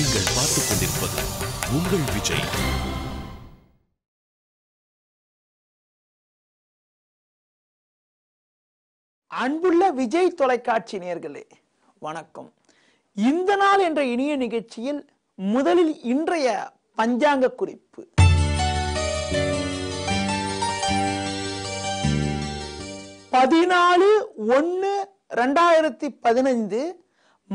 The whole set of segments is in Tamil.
நீங்கள் பார்த்துக் கொண்டிருப்பது உங்கள் விஜய் அன்புள்ள விஜய் தொலைக்காட்சி நேர்களே வணக்கம் இந்த நாள் என்ற இனிய நிகழ்ச்சியில் முதலில் இன்றைய பஞ்சாங்க குறிப்பு பதினாலு ஒன்று ரெண்டாயிரத்தி பதினைந்து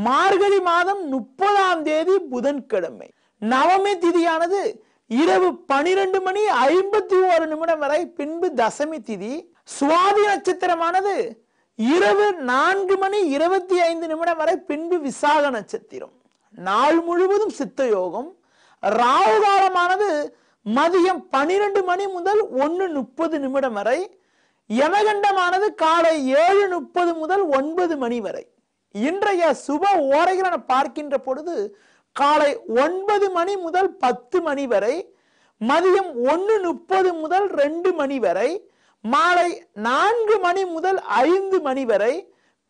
மார்கழி மாதம் முப்பதாம் தேதி புதன்கிழமை நவமி திதியானது இரவு பனிரெண்டு மணி ஐம்பத்தி ஒரு நிமிடம் வரை பின்பு தசமி திதி சுவாதி நட்சத்திரமானது இரவு நான்கு மணி இருபத்தி ஐந்து நிமிடம் வரை பின்பு விசாக நட்சத்திரம் நாள் முழுவதும் சித்த யோகம் ராகுகாலமானது மதியம் பனிரெண்டு மணி முதல் ஒன்று முப்பது நிமிடம் வரை யமகண்டமானது காலை ஏழு முப்பது முதல் ஒன்பது மணி வரை இன்றைய சுப ஓரைகளை பார்க்கின்ற பொழுது காலை ஒன்பது மணி முதல் பத்து மணி வரை மதியம் ஒன்று முப்பது முதல் ரெண்டு மணி வரை மாலை நான்கு மணி முதல் ஐந்து மணி வரை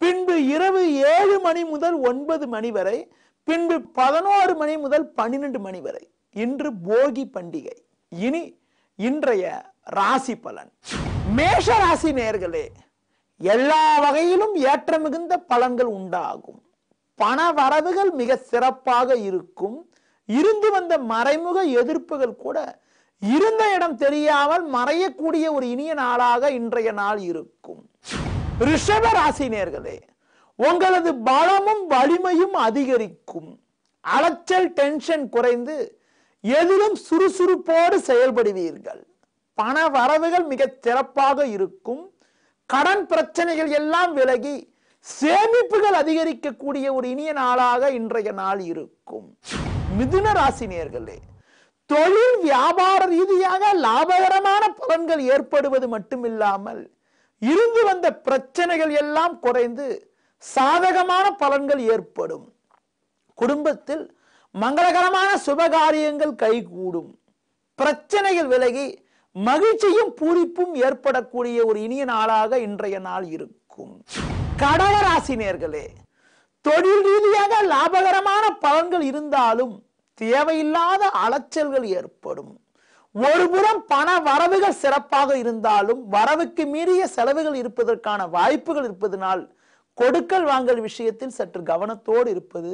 பின்பு இரவு ஏழு மணி முதல் ஒன்பது மணி வரை பின்பு பதினோரு மணி முதல் பன்னிரெண்டு மணி வரை இன்று போகி பண்டிகை இனி இன்றைய ராசி பலன் மேஷ ராசி நேர்களே எல்லா வகையிலும் ஏற்ற மிகுந்த பலன்கள் உண்டாகும் பண வரவுகள் மிக சிறப்பாக இருக்கும் இருந்து வந்த மறைமுக எதிர்ப்புகள் கூட இருந்த இடம் தெரியாமல் மறையக்கூடிய ஒரு இனிய நாளாக இன்றைய நாள் இருக்கும் ரிஷப ராசினியர்களே உங்களது பலமும் வலிமையும் அதிகரிக்கும் அலைச்சல் டென்ஷன் குறைந்து எதிலும் சுறுசுறுப்போடு செயல்படுவீர்கள் பண வரவுகள் மிக சிறப்பாக இருக்கும் கடன் பிரச்சனைகள் எல்லாம் விலகி சேமிப்புகள் அதிகரிக்கக்கூடிய ஒரு இனிய நாளாக இன்றைய நாள் இருக்கும் மிதுன ராசி நேர்களே தொழில் வியாபார ரீதியாக லாபகரமான பலன்கள் ஏற்படுவது மட்டுமில்லாமல் இருந்து வந்த பிரச்சனைகள் எல்லாம் குறைந்து சாதகமான பலன்கள் ஏற்படும் குடும்பத்தில் மங்களகரமான சுபகாரியங்கள் கைகூடும் பிரச்சனைகள் விலகி மகிழ்ச்சியும் பூரிப்பும் ஏற்படக்கூடிய ஒரு இனிய நாளாக இன்றைய நாள் இருக்கும் நேர்களே தொழில் ரீதியாக லாபகரமான பலன்கள் இருந்தாலும் தேவையில்லாத அலைச்சல்கள் ஏற்படும் ஒருபுறம் பண வரவுகள் சிறப்பாக இருந்தாலும் வரவுக்கு மீறிய செலவுகள் இருப்பதற்கான வாய்ப்புகள் இருப்பதனால் கொடுக்கல் வாங்கல் விஷயத்தில் சற்று கவனத்தோடு இருப்பது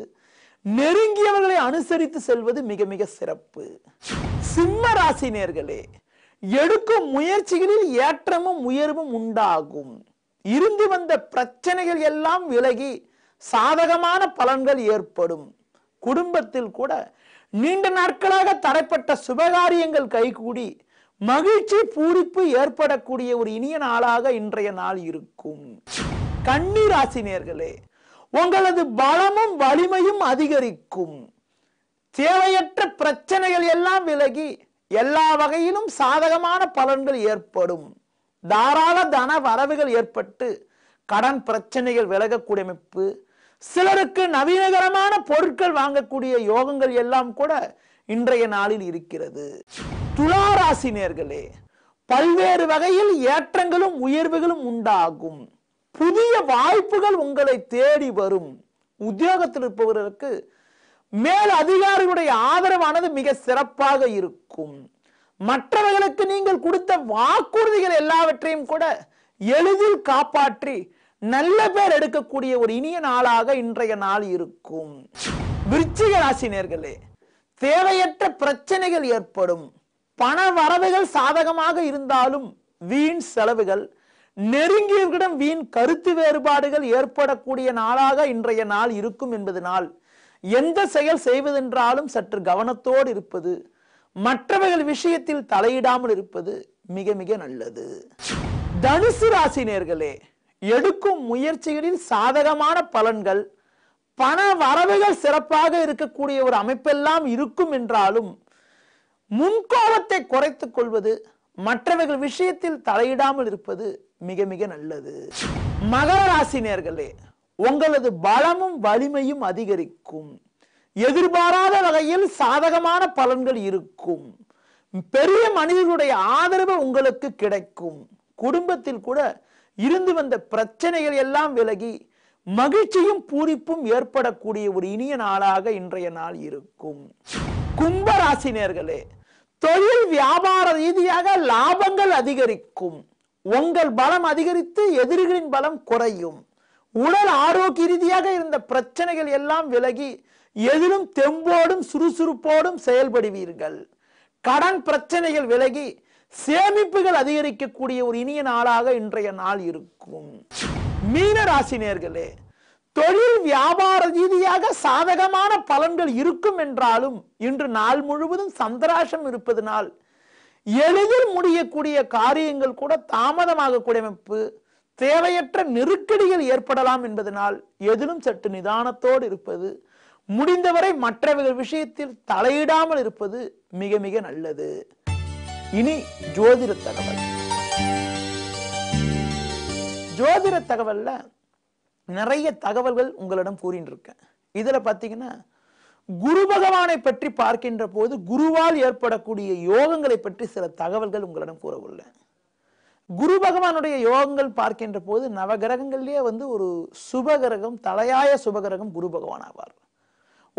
நெருங்கியவர்களை அனுசரித்து செல்வது மிக மிக சிறப்பு சிம்ம ராசினியர்களே எடுக்கும் முயற்சிகளில் ஏற்றமும் உயர்வும் உண்டாகும் இருந்து வந்த பிரச்சனைகள் எல்லாம் விலகி சாதகமான பலன்கள் ஏற்படும் குடும்பத்தில் கூட நீண்ட நாட்களாக தடைப்பட்ட சுபகாரியங்கள் கைகூடி மகிழ்ச்சி பூரிப்பு ஏற்படக்கூடிய ஒரு இனிய நாளாக இன்றைய நாள் இருக்கும் கண்ணீராசினியர்களே உங்களது பலமும் வலிமையும் அதிகரிக்கும் தேவையற்ற பிரச்சனைகள் எல்லாம் விலகி எல்லா வகையிலும் சாதகமான பலன்கள் ஏற்படும் தாராள தன வரவுகள் ஏற்பட்டு கடன் பிரச்சனைகள் விலகக்கூடிய அமைப்பு சிலருக்கு நவீனகரமான பொருட்கள் வாங்கக்கூடிய யோகங்கள் எல்லாம் கூட இன்றைய நாளில் இருக்கிறது துளாராசினியர்களே பல்வேறு வகையில் ஏற்றங்களும் உயர்வுகளும் உண்டாகும் புதிய வாய்ப்புகள் உங்களை தேடி வரும் உத்தியோகத்தில் இருப்பவர்களுக்கு மேல் அதிகாரிகளுடைய ஆதரவானது மிக சிறப்பாக இருக்கும் மற்றவர்களுக்கு நீங்கள் கொடுத்த வாக்குறுதிகள் எல்லாவற்றையும் கூட எளிதில் காப்பாற்றி நல்ல பேர் எடுக்கக்கூடிய ஒரு இனிய நாளாக இன்றைய நாள் இருக்கும் விருச்சிக நேர்களே தேவையற்ற பிரச்சனைகள் ஏற்படும் பண வரவுகள் சாதகமாக இருந்தாலும் வீண் செலவுகள் நெருங்கியவர்களிடம் வீண் கருத்து வேறுபாடுகள் ஏற்படக்கூடிய நாளாக இன்றைய நாள் இருக்கும் என்பதனால் எந்த செயல் செய்வதென்றாலும் சற்று கவனத்தோடு இருப்பது மற்றவைகள் விஷயத்தில் தலையிடாமல் இருப்பது மிக மிக நல்லது தனுசு ராசி நேர்களே எடுக்கும் முயற்சிகளில் சாதகமான பலன்கள் பண வரவுகள் சிறப்பாக இருக்கக்கூடிய ஒரு அமைப்பெல்லாம் இருக்கும் என்றாலும் முன்கோபத்தை குறைத்துக் கொள்வது மற்றவர்கள் விஷயத்தில் தலையிடாமல் இருப்பது மிக மிக நல்லது மகர ராசினியர்களே உங்களது பலமும் வலிமையும் அதிகரிக்கும் எதிர்பாராத வகையில் சாதகமான பலன்கள் இருக்கும் பெரிய மனிதர்களுடைய ஆதரவு உங்களுக்கு கிடைக்கும் குடும்பத்தில் கூட இருந்து வந்த பிரச்சனைகள் எல்லாம் விலகி மகிழ்ச்சியும் பூரிப்பும் ஏற்படக்கூடிய ஒரு இனிய நாளாக இன்றைய நாள் இருக்கும் கும்பராசினியர்களே தொழில் வியாபார ரீதியாக லாபங்கள் அதிகரிக்கும் உங்கள் பலம் அதிகரித்து எதிரிகளின் பலம் குறையும் உடல் ஆரோக்கிய ரீதியாக இருந்த பிரச்சனைகள் எல்லாம் விலகி எதிலும் தெம்போடும் சுறுசுறுப்போடும் செயல்படுவீர்கள் கடன் பிரச்சனைகள் விலகி சேமிப்புகள் அதிகரிக்கக்கூடிய ஒரு இனிய நாளாக இன்றைய நாள் இருக்கும் மீன நேர்களே தொழில் வியாபார ரீதியாக சாதகமான பலன்கள் இருக்கும் என்றாலும் இன்று நாள் முழுவதும் சந்திராசம் இருப்பதனால் எளிதில் முடியக்கூடிய காரியங்கள் கூட தாமதமாகக்கூடிய அமைப்பு தேவையற்ற நெருக்கடிகள் ஏற்படலாம் என்பதனால் எதிலும் சற்று நிதானத்தோடு இருப்பது முடிந்தவரை மற்றவர்கள் விஷயத்தில் தலையிடாமல் இருப்பது மிக மிக நல்லது இனி ஜோதிட தகவல் ஜோதிட தகவல்ல நிறைய தகவல்கள் உங்களிடம் கூறின்னு இருக்கேன் இதுல பாத்தீங்கன்னா குரு பகவானை பற்றி பார்க்கின்ற போது குருவால் ஏற்படக்கூடிய யோகங்களை பற்றி சில தகவல்கள் உங்களிடம் கூற குரு பகவானுடைய யோகங்கள் பார்க்கின்ற போது நவகிரகங்கள்லேயே வந்து ஒரு சுபகிரகம் தலையாய சுபகிரகம் குரு பகவான் ஆவார்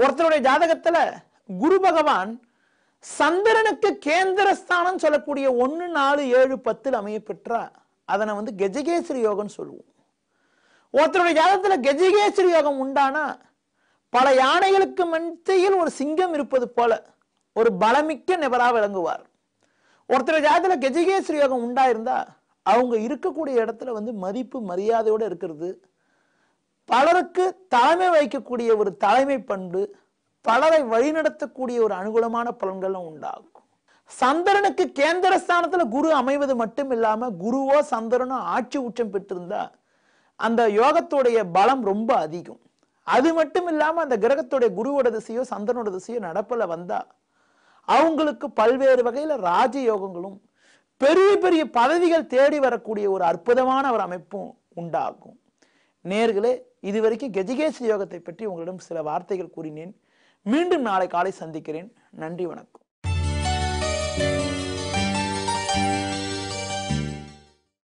ஒருத்தருடைய ஜாதகத்துல குரு பகவான் சந்திரனுக்கு கேந்திரஸ்தானம் சொல்லக்கூடிய ஒன்று நாலு ஏழு பத்தில் அமைய பெற்றா அதனை வந்து கெஜகேஸ்வரி யோகம்னு சொல்லுவோம் ஒருத்தருடைய ஜாதகத்துல கெஜகேஸ்வரி யோகம் உண்டானா பல யானைகளுக்கு மத்தியில் ஒரு சிங்கம் இருப்பது போல ஒரு பலமிக்க நிபராக விளங்குவார் ஒருத்தர் ஜாதத்தில் கெஜகேஸ்வரி யோகம் உண்டாயிருந்தா அவங்க இருக்கக்கூடிய இடத்துல வந்து மதிப்பு மரியாதையோடு இருக்கிறது பலருக்கு தலைமை வகிக்கக்கூடிய ஒரு தலைமை பண்பு பலரை வழிநடத்தக்கூடிய ஒரு அனுகூலமான பலன்களும் உண்டாகும் சந்திரனுக்கு கேந்திரஸ்தானத்தில் குரு அமைவது மட்டும் இல்லாமல் குருவோ சந்திரனோ ஆட்சி உச்சம் பெற்றிருந்தா அந்த யோகத்துடைய பலம் ரொம்ப அதிகம் அது மட்டும் இல்லாமல் அந்த கிரகத்துடைய குருவோட திசையோ சந்திரனோட திசையோ நடப்பில் வந்தால் அவங்களுக்கு பல்வேறு வகையில் ராஜயோகங்களும் பெரிய பெரிய பதவிகள் தேடி வரக்கூடிய ஒரு அற்புதமான ஒரு அமைப்பும் உண்டாகும் நேர்களே இதுவரைக்கும் கெஜிகேசி யோகத்தை பற்றி உங்களிடம் சில வார்த்தைகள் கூறினேன் மீண்டும் நாளை காலை சந்திக்கிறேன் நன்றி வணக்கம்